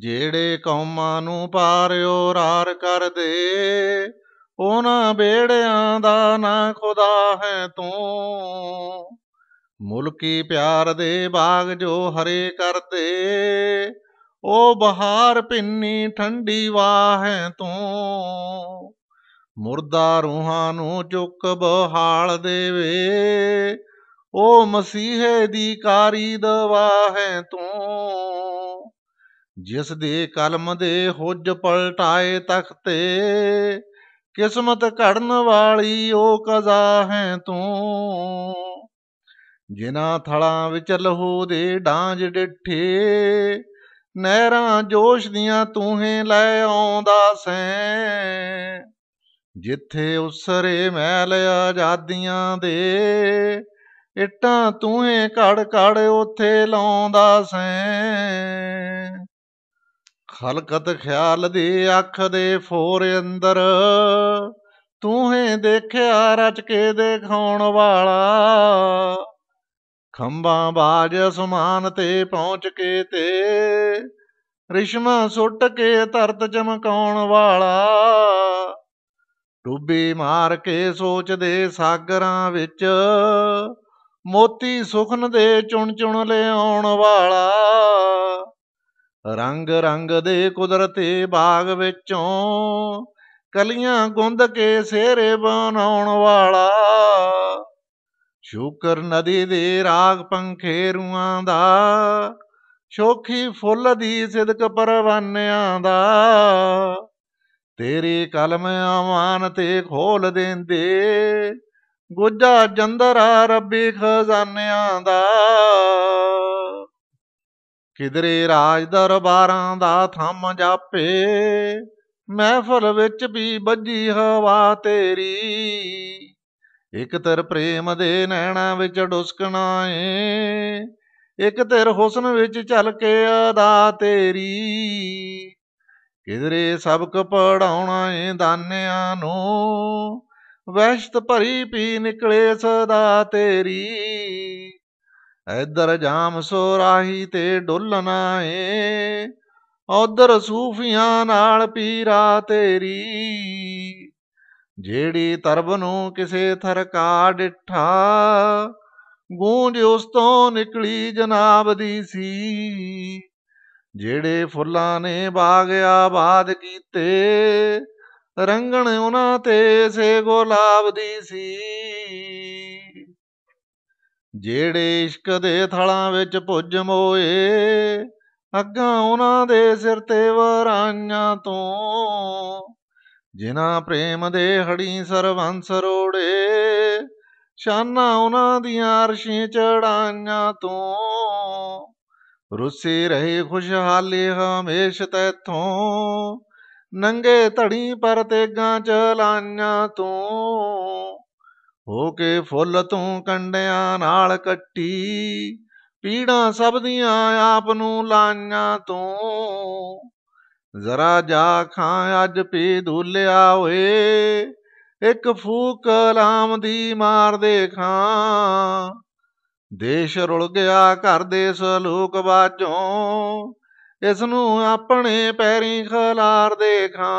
ਜਿਹੜੇ ਕੌਮਾਂ ਨੂੰ ਪਾਰਿਓ ਰਾਰ ਕਰਦੇ ਉਹਨਾਂ ਬੇੜਿਆਂ ਦਾ ਨਾ ਖੁਦਾ ਹੈ ਤੂੰ ਮੁਲਕੀ ਪਿਆਰ ਦੇ ਬਾਗ ਜੋ ਹਰੇ ਕਰਦੇ ਉਹ ਬਹਾਰ ਪਿੰਨੀ ਠੰਡੀ ਵਾਹ ਹੈ ਤੂੰ ਮੁਰਦਾ ਰੂਹਾਂ ਨੂੰ ਚੁੱਕ ਬਹਾਲ ਦੇਵੇ ਉਹ ਮਸੀਹੇ ਦੀ ਕਾਰੀ ਦਵਾ ਹੈ ਤੂੰ ਜਿਸ ਦੇ ਕਲਮ ਦੇ ਹੁਜ ਪਲਟਾਏ ਤਖਤੇ ਕਿਸਮਤ ਘੜਨ ਵਾਲੀ ਉਹ ਕਜ਼ਾ ਹੈ ਤੂੰ ਜਿਨਾ ਥਲਾਂ ਵਿੱਚ ਲਹੂ ਦੇ ਡਾਂਜ ਡਿੱਠੇ ਨਹਿਰਾਂ ਜੋਸ਼ ਦੀਆਂ ਹੀ ਲੈ ਆਉਂਦਾ ਸੈਂ ਜਿੱਥੇ ਉਸਰੇ ਮਹਿਲ ਆਜ਼ਾਦੀਆਂ ਦੇ ਇਟਾਂ ਹੀ ਘੜ ਘੜ ਉਥੇ ਲਾਉਂਦਾ ਸੈਂ ਖਲਕਤ ਖਿਆਲ ਦੀ ਅੱਖ ਦੇ ਫੋਰ ਅੰਦਰ ਤੂੰ ਹੀ ਦੇਖਿਆ ਰਚ ਕੇ ਦੇਖਾਉਣ ਵਾਲਾ ਖੰਭਾਂ ਬਾਜ ਅਸਮਾਨ ਤੇ ਪਹੁੰਚ ਕੇ ਤੇ ਰਿਸ਼ਮਾ ਸੁੱਟ ਕੇ ਧਰਤ ਚਮਕਾਉਣ ਵਾਲਾ ਡੁੱਬੀ ਮਾਰ ਕੇ ਸੋਚ ਦੇ ਸਾਗਰਾਂ ਵਿੱਚ ਮੋਤੀ ਸੁਖਨ ਦੇ ਚੁਣ ਚੁਣ ਲਿਆਉਣ ਵਾਲਾ ਰੰਗ ਰੰਗ ਦੇ ਕੁਦਰਤੀ ਬਾਗ ਵਿੱਚੋਂ ਕਲੀਆਂ ਗੁੰਦ ਕੇ ਸੇਰੇ ਬਣਾਉਣ ਵਾਲਾ ਸ਼ੂਕਰ ਨਦੀ ਦੇ ਰਾਗ ਪੰਖੇ ਰੂਆਂ ਦਾ ਸ਼ੋਖੀ ਫੁੱਲ ਦੀ ਸਿਦਕ ਪਰਵਾਨਿਆਂ ਦਾ ਤੇਰੀ ਕਲਮ ਆਵਾਨ ਤੇ ਖੋਲ ਦੇਂਦੇ ਗੁੱਜਾ ਜੰਦਰਾ ਰੱਬੀ ਖਜ਼ਾਨਿਆਂ ਦਾ ਕਿਧਰੇ ਰਾਜ ਦਰਬਾਰਾਂ ਦਾ ਥੰਮ ਜਾਪੇ ਮਹਿਫਲ ਵਿੱਚ ਵੀ ਵੱਜੀ ਹਵਾ ਤੇਰੀ ਇਕ ਤਰ ਪ੍ਰੇਮ ਦੇ ਨੈਣਾ ਵਿੱਚ ਡੁਸਕਣਾ ਏ ਇਕ ਤਰ ਹੁਸਨ ਵਿੱਚ ਚੱਲ ਕੇ ਅਦਾ ਤੇਰੀ ਕਿਧਰੇ ਸਬਕ ਪੜਾਉਣਾ ਏ ਦਾਨਿਆਂ ਨੂੰ ਵੈਸ਼ਤ ਭਰੀ ਪੀ ਨਿਕਲੇ ਸਦਾ ਤੇਰੀ ਐਦਰ ਜਾਮ ਸੋ ਰਾਹੀ ਤੇ ਡੋਲਣਾ ਏ ਉਧਰ ਸੂਫੀਆਂ ਨਾਲ ਪੀਰਾ ਤੇਰੀ ਜਿਹੜੀ ਤਰਬ ਨੂੰ ਕਿਸੇ ਕਾ ਡਿਠਾ ਗੂੰਜ ਉਸ ਤੋਂ ਨਿਕਲੀ ਜਨਾਬ ਦੀ ਸੀ ਜਿਹੜੇ ਫੁੱਲਾਂ ਨੇ ਬਾਗ ਆਬਾਦ ਕੀਤੇ ਰੰਗਣ ਉਹਨਾਂ ਤੇ ਸੇ ਗੋਲਾਬ ਦੀ ਸੀ ਜਿਹੜੇ ਇਸ਼ਕ ਦੇ ਥਲਾਂ ਵਿੱਚ ਪੁੱਜ ਮੋਏ ਅੱਗਾ ਉਹਨਾਂ ਦੇ ਸਿਰ ਤੇ ਵਰਾਈਆਂ ਤੋਂ ਜਿਨ੍ਹਾਂ ਪ੍ਰੇਮ ਦੇ ਹੜੀ ਸਰਵੰਸ ਰੋੜੇ ਸ਼ਾਨਾ ਉਹਨਾਂ ਦੀਆਂ ਅਰਸ਼ੀਆਂ ਚੜਾਈਆਂ ਤੋਂ ਰੁੱਸੇ ਰਹੇ ਖੁਸ਼ਹਾਲੀ ਹਮੇਸ਼ ਤੈਥੋਂ ਨੰਗੇ ਧੜੀ ਪਰ ਤੇਗਾ ਚਲਾਈਆਂ ਤੋਂ ਹੋ ਕੇ ਫੁੱਲ ਤੂੰ ਕੰਡਿਆਂ ਨਾਲ ਕੱਟੀ ਪੀੜਾਂ ਸਭ ਦੀਆਂ ਆਪ ਨੂੰ ਲਾਈਆਂ ਤੂੰ ਜ਼ਰਾ ਜਾ ਖਾਂ ਅੱਜ ਪੀ ਦੁੱਲਿਆ ਓਏ ਇੱਕ ਫੂਕ ਲਾਮ ਦੀ ਮਾਰ ਦੇ ਖਾਂ ਦੇਸ਼ ਰੁਲ ਗਿਆ ਘਰ ਦੇ ਸਲੂਕ ਬਾਝੋਂ ਇਸ ਨੂੰ ਆਪਣੇ ਪੈਰੀਂ ਖਲਾਰ ਦੇ ਖਾਂ